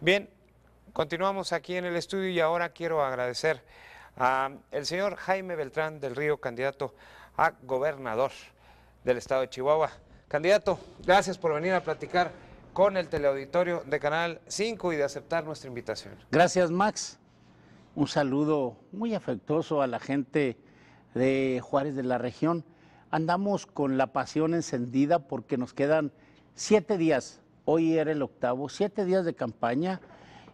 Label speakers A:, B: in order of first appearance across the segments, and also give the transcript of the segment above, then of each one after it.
A: Bien, continuamos aquí en el estudio y ahora quiero agradecer al señor Jaime Beltrán del Río, candidato a gobernador del estado de Chihuahua. Candidato, gracias por venir a platicar con el teleauditorio de Canal 5 y de aceptar nuestra invitación.
B: Gracias, Max. Un saludo muy afectuoso a la gente de Juárez de la región. Andamos con la pasión encendida porque nos quedan siete días Hoy era el octavo, siete días de campaña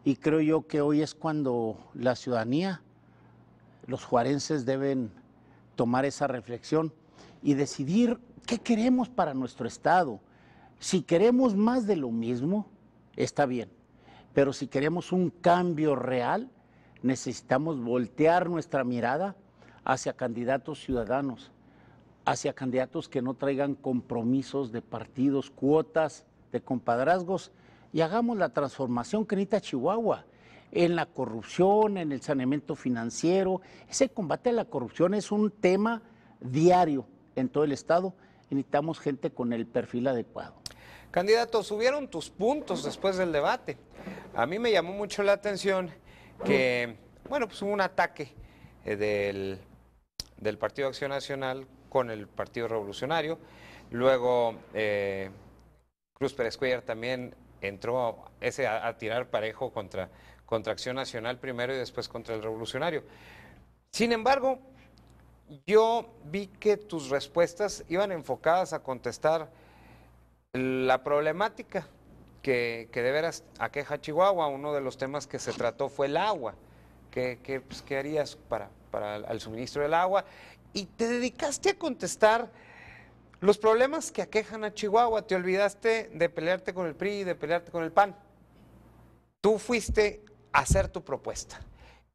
B: y creo yo que hoy es cuando la ciudadanía, los juarenses deben tomar esa reflexión y decidir qué queremos para nuestro Estado. Si queremos más de lo mismo, está bien, pero si queremos un cambio real, necesitamos voltear nuestra mirada hacia candidatos ciudadanos, hacia candidatos que no traigan compromisos de partidos, cuotas, de compadrazgos y hagamos la transformación que necesita Chihuahua en la corrupción, en el saneamiento financiero. Ese combate a la corrupción es un tema diario en todo el Estado. Necesitamos gente con el perfil adecuado. Candidato,
A: subieron tus puntos después del debate. A mí me llamó mucho la atención que, bueno, pues hubo un ataque eh, del, del Partido Acción Nacional con el Partido Revolucionario. Luego, eh, Cruz Pérez Cuellar también entró ese a, tirar parejo contra, Acción Nacional primero y después contra el Revolucionario. Sin embargo, yo vi que tus respuestas iban enfocadas a contestar la problemática que, de veras aqueja Chihuahua. Uno de los temas que se trató fue el agua. ¿Qué, pues, harías para, para el suministro del agua? Y te dedicaste a contestar los problemas que aquejan a Chihuahua, te olvidaste de pelearte con el PRI y de pelearte con el PAN. Tú fuiste a hacer tu propuesta.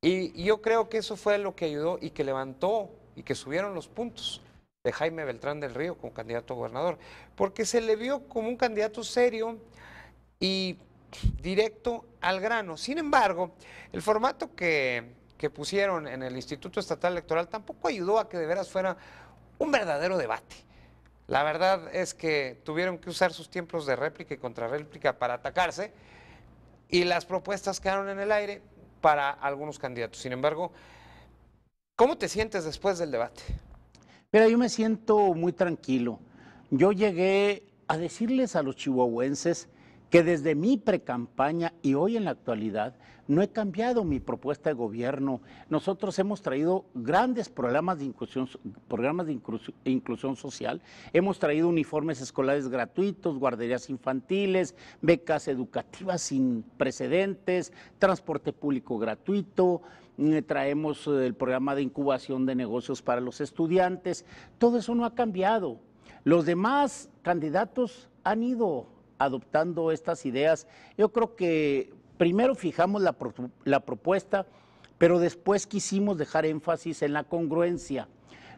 A: Y yo creo que eso fue lo que ayudó y que levantó y que subieron los puntos de Jaime Beltrán del Río como candidato a gobernador, porque se le vio como un candidato serio y directo al grano. Sin embargo, el formato que, que pusieron en el Instituto Estatal Electoral tampoco ayudó a que de veras fuera un verdadero debate. La verdad es que tuvieron que usar sus tiempos de réplica y contrarréplica para atacarse y las propuestas quedaron en el aire para algunos candidatos. Sin embargo, ¿cómo te sientes después del debate?
B: Mira, yo me siento muy tranquilo. Yo llegué a decirles a los chihuahuenses que desde mi precampaña y hoy en la actualidad no he cambiado mi propuesta de gobierno. Nosotros hemos traído grandes programas de inclusión, programas de inclusión, social, hemos traído uniformes escolares gratuitos, guarderías infantiles, becas educativas sin precedentes, transporte público gratuito, mm, traemos eh, el programa de incubación de negocios para los estudiantes. Todo eso no ha cambiado. Los demás candidatos han ido adoptando estas ideas. Yo creo que primero fijamos la, propuesta, pero después quisimos dejar énfasis en la congruencia.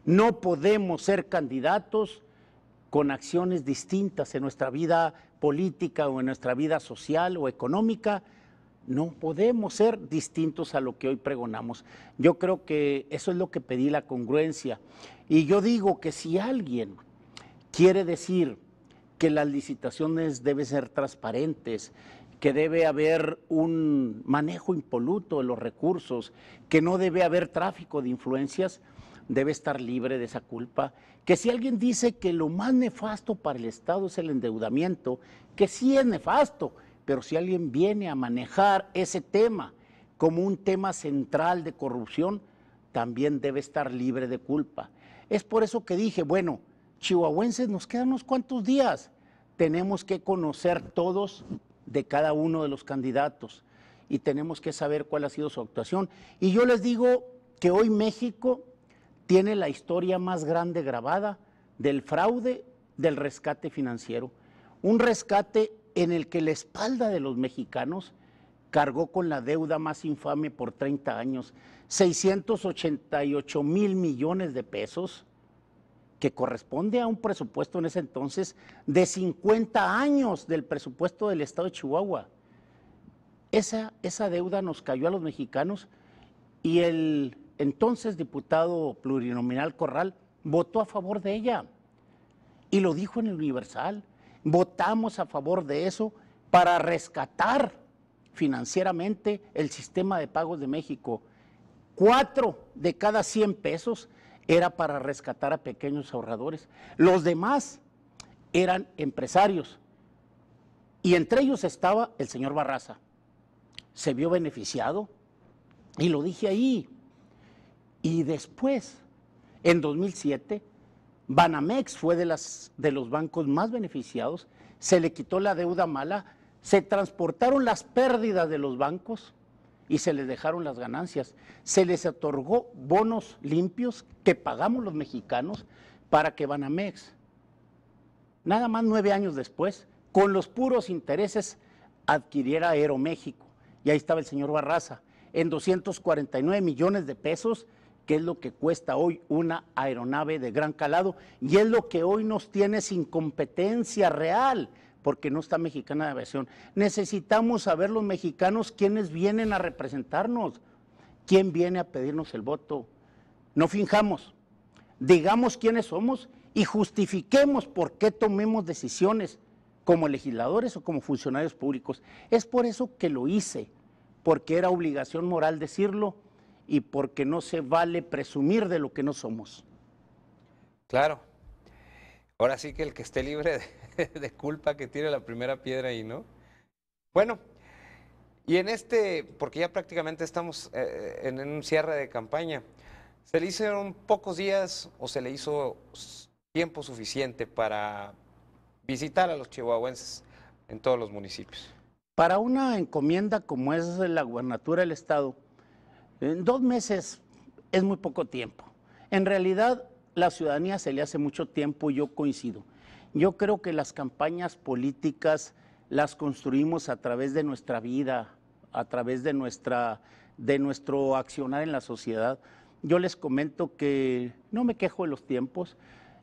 B: No podemos ser candidatos con acciones distintas en nuestra vida política o en nuestra vida social o económica. No podemos ser distintos a lo que hoy pregonamos. Yo creo que eso es lo que pedí la congruencia. Y yo digo que si alguien quiere decir que las licitaciones deben ser transparentes, que debe haber un manejo impoluto de los recursos, que no debe haber tráfico de influencias, debe estar libre de esa culpa. Que si alguien dice que lo más nefasto para el Estado es el endeudamiento, que sí es nefasto, pero si alguien viene a manejar ese tema como un tema central de corrupción, también debe estar libre de culpa. Es por eso que dije, bueno, chihuahuenses, nos quedan unos cuantos días tenemos que conocer todos de cada uno de los candidatos y tenemos que saber cuál ha sido su actuación. Y yo les digo que hoy México tiene la historia más grande grabada del fraude del rescate financiero. Un rescate en el que la espalda de los mexicanos cargó con la deuda más infame por 30 años, 688 mil millones de pesos, que corresponde a un presupuesto en ese entonces de 50 años del presupuesto del Estado de Chihuahua. Esa, esa deuda nos cayó a los mexicanos y el entonces diputado plurinominal Corral votó a favor de ella. Y lo dijo en el Universal. Votamos a favor de eso para rescatar financieramente el sistema de pagos de México. Cuatro de cada 100 pesos era para rescatar a pequeños ahorradores. Los demás eran empresarios y entre ellos estaba el señor Barraza. Se vio beneficiado y lo dije ahí. Y después, en 2007, Banamex fue de, de los bancos más beneficiados, se le quitó la deuda mala, se transportaron las pérdidas de los bancos y se les dejaron las ganancias. Se les otorgó bonos limpios que pagamos los mexicanos para que van a Mex nada más nueve años después, con los puros intereses adquiriera Aeroméxico. Y ahí estaba el señor Barraza, en 249 millones de pesos, que es lo que cuesta hoy una aeronave de gran calado, y es lo que hoy nos tiene sin competencia real porque no está Mexicana de Aviación. Necesitamos saber los mexicanos quiénes vienen a representarnos, quién viene a pedirnos el voto. No finjamos, digamos quiénes somos y justifiquemos por qué tomemos decisiones como legisladores o como funcionarios públicos. Es por eso que lo hice, porque era obligación moral decirlo y porque no se vale presumir de lo que no somos.
A: Claro. Ahora sí que el que esté libre de de culpa que tiene la primera piedra ahí, ¿no? Bueno, y en este, porque ya prácticamente estamos eh, eh, en un cierre de campaña, se le hicieron pocos días o se le hizo tiempo suficiente para visitar a los chihuahuenses en
B: todos los municipios. Para una encomienda como es la gubernatura del Estado, en dos meses es muy poco tiempo. En realidad, la ciudadanía se le hace mucho tiempo, yo coincido. Yo creo que las campañas políticas las construimos a través de nuestra vida, a través de, nuestra, de nuestro accionar en la sociedad. Yo les comento que no me quejo de los tiempos,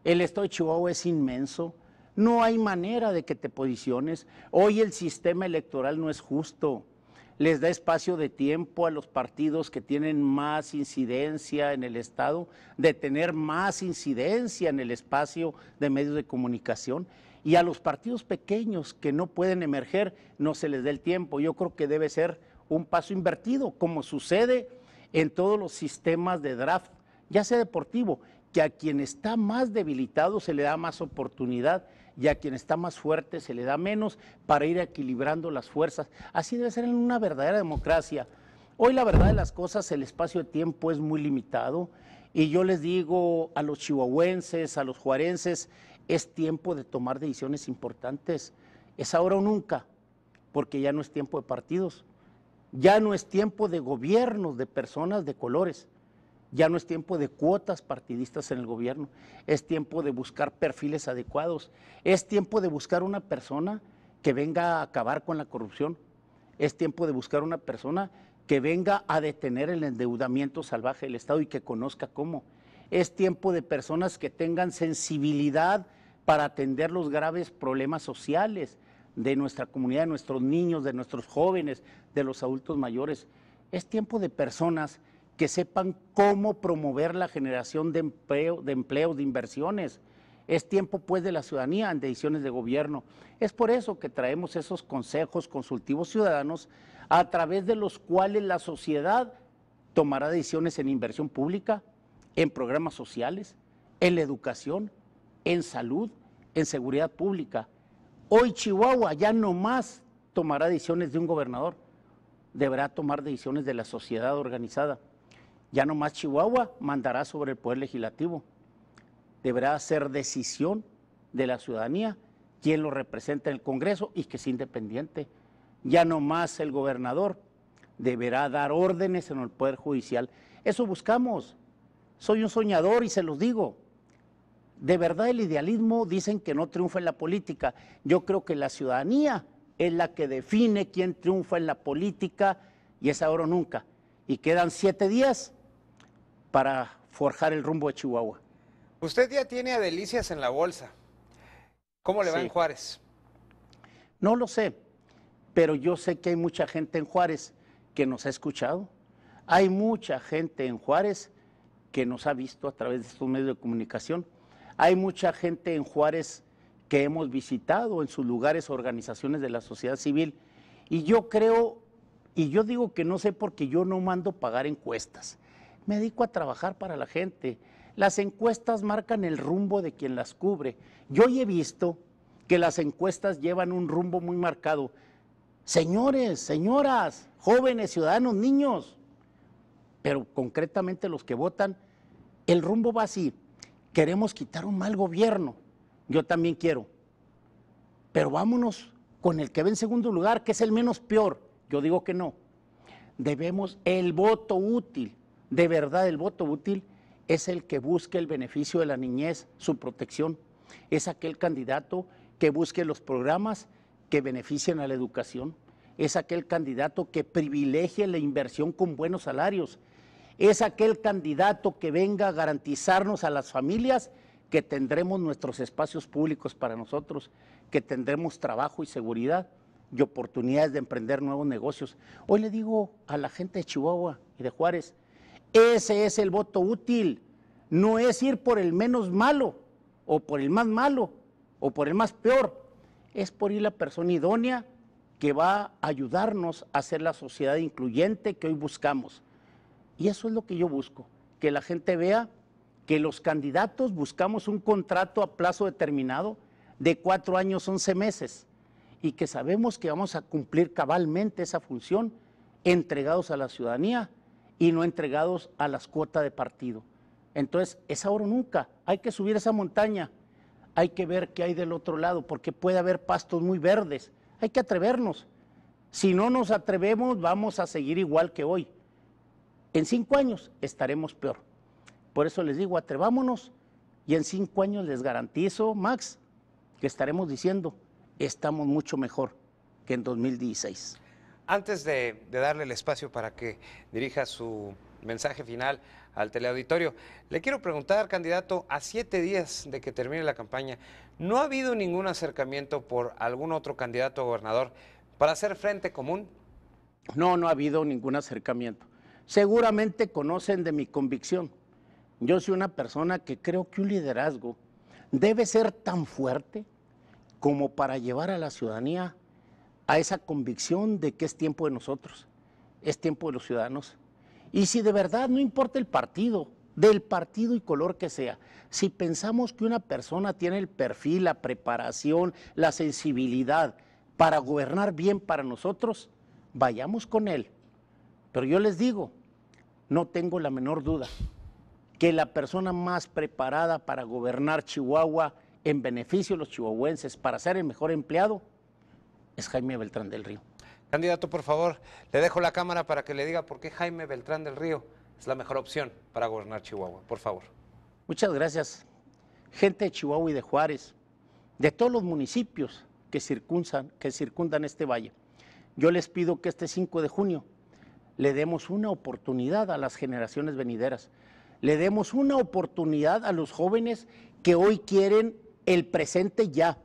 B: el estado de Chihuahua es inmenso, no hay manera de que te posiciones, hoy el sistema electoral no es justo, les da espacio de tiempo a los partidos que tienen más incidencia en el Estado, de tener más incidencia en el espacio de medios de comunicación. Y a los partidos pequeños que no pueden emerger, no se les dé el tiempo. Yo creo que debe ser un paso invertido, como sucede en todos los sistemas de draft, ya sea deportivo, que a quien está más debilitado se le da más oportunidad y a quien está más fuerte se le da menos para ir equilibrando las fuerzas. Así debe ser en una verdadera democracia. Hoy la verdad de las cosas, el espacio de tiempo es muy limitado y yo les digo a los chihuahuenses, a los juarenses, es tiempo de tomar decisiones importantes. Es ahora o nunca, porque ya no es tiempo de partidos, ya no es tiempo de gobiernos, de personas, de colores. Ya no es tiempo de cuotas partidistas en el gobierno, es tiempo de buscar perfiles adecuados, es tiempo de buscar una persona que venga a acabar con la corrupción, es tiempo de buscar una persona que venga a detener el endeudamiento salvaje del Estado y que conozca cómo. Es tiempo de personas que tengan sensibilidad para atender los graves problemas sociales de nuestra comunidad, de nuestros niños, de nuestros jóvenes, de los adultos mayores. Es tiempo de personas que sepan cómo promover la generación de empleo, de, de inversiones. Es tiempo pues de la ciudadanía en decisiones de gobierno. Es por eso que traemos esos consejos consultivos ciudadanos a través de los cuales la sociedad tomará decisiones en inversión pública, en programas sociales, en la educación, en salud, en seguridad pública. Hoy Chihuahua ya no más tomará decisiones de un gobernador, deberá tomar decisiones de la sociedad organizada. Ya no más Chihuahua mandará sobre el Poder Legislativo. Deberá ser decisión de la ciudadanía quien lo representa en el Congreso y que es independiente. Ya no más el gobernador deberá dar órdenes en el Poder Judicial. Eso buscamos. Soy un soñador y se los digo. De verdad el idealismo dicen que no triunfa en la política. Yo creo que la ciudadanía es la que define quién triunfa en la política y es ahora o nunca. Y quedan siete días para forjar el rumbo de Chihuahua. Usted ya
A: tiene a Delicias en la bolsa. ¿Cómo le va en Juárez?
B: No lo sé, pero yo sé que hay mucha gente en Juárez que nos ha escuchado. Hay mucha gente en Juárez que nos ha visto a través de estos medios de comunicación. Hay mucha gente en Juárez que hemos visitado en sus lugares organizaciones de la sociedad civil. Y yo creo, y yo digo que no sé porque yo no mando pagar encuestas. Me dedico a trabajar para la gente. Las encuestas marcan el rumbo de quien las cubre. Yo he visto que las encuestas llevan un rumbo muy marcado. Señores, señoras, jóvenes, ciudadanos, niños, pero concretamente los que votan, el rumbo va así. Queremos quitar un mal gobierno. Yo también quiero. Pero vámonos con el que ve en segundo lugar, que es el menos peor. Yo digo que no. Debemos el voto útil, de verdad el voto útil es el que busque el beneficio de la niñez, su protección. Es aquel candidato que busque los programas que beneficien a la educación. Es aquel candidato que privilegie la inversión con buenos salarios. Es aquel candidato que venga a garantizarnos a las familias que tendremos nuestros espacios públicos para nosotros, que tendremos trabajo y seguridad y oportunidades de emprender nuevos negocios. Hoy le digo a la gente de Chihuahua y de Juárez, ese es el voto útil. No es ir por el menos malo o por el más malo o por el más peor. Es por ir la persona idónea que va a ayudarnos a ser la sociedad incluyente que hoy buscamos. Y eso es lo que yo busco, que la gente vea que los candidatos buscamos un contrato a plazo determinado de cuatro años, once meses, y que sabemos que vamos a cumplir cabalmente esa función entregados a la ciudadanía y no entregados a las cuotas de partido. Entonces, es ahora o nunca. Hay que subir esa montaña. Hay que ver qué hay del otro lado, porque puede haber pastos muy verdes. Hay que atrevernos. Si no nos atrevemos, vamos a seguir igual que hoy. En cinco años estaremos peor. Por eso les digo, atrevámonos y en cinco años les garantizo, Max, que estaremos diciendo, estamos mucho mejor que en 2016.
A: Antes de, darle el espacio para que dirija su mensaje final al teleauditorio, le quiero preguntar, candidato, a siete días de que termine la campaña, ¿no ha habido ningún acercamiento por algún otro candidato a gobernador
B: para hacer frente común? No, no ha habido ningún acercamiento. Seguramente conocen de mi convicción. Yo soy una persona que creo que un liderazgo debe ser tan fuerte como para llevar a la ciudadanía a esa convicción de que es tiempo de nosotros, es tiempo de los ciudadanos. Y si de verdad no importa el partido, del partido y color que sea, si pensamos que una persona tiene el perfil, la preparación, la sensibilidad para gobernar bien para nosotros, vayamos con él. Pero yo les digo, no tengo la menor duda que la persona más preparada para gobernar Chihuahua en beneficio de los chihuahuenses, para ser el mejor empleado, es Jaime Beltrán del Río. Candidato, por favor, le dejo la cámara para que le diga por qué Jaime Beltrán del
A: Río es
B: la mejor opción para gobernar Chihuahua, por favor. Muchas gracias. Gente de Chihuahua y de Juárez, de todos los municipios que, circundan, que circundan este valle, yo les pido que este 5 de junio le demos una oportunidad a las generaciones venideras, le demos una oportunidad a los jóvenes que hoy quieren el presente ya,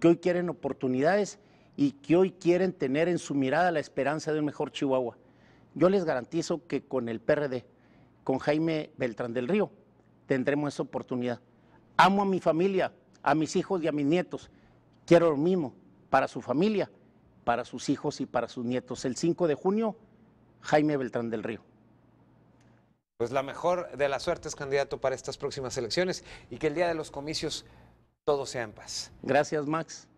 B: que hoy quieren oportunidades y que hoy quieren tener en su mirada la esperanza de un mejor Chihuahua. Yo les garantizo que con el PRD, con Jaime Beltrán del Río, tendremos esa oportunidad. Amo a mi familia, a mis hijos y a mis nietos. Quiero lo mismo para su familia, para sus hijos y para sus nietos. El 5 de junio, Jaime Beltrán del Río. Pues la mejor de las suertes, candidato, para estas próximas elecciones y que el día de
A: los comicios todo sea en paz.
B: Gracias, Max.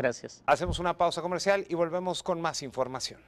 B: Gracias.
A: Hacemos una pausa comercial y volvemos con más información.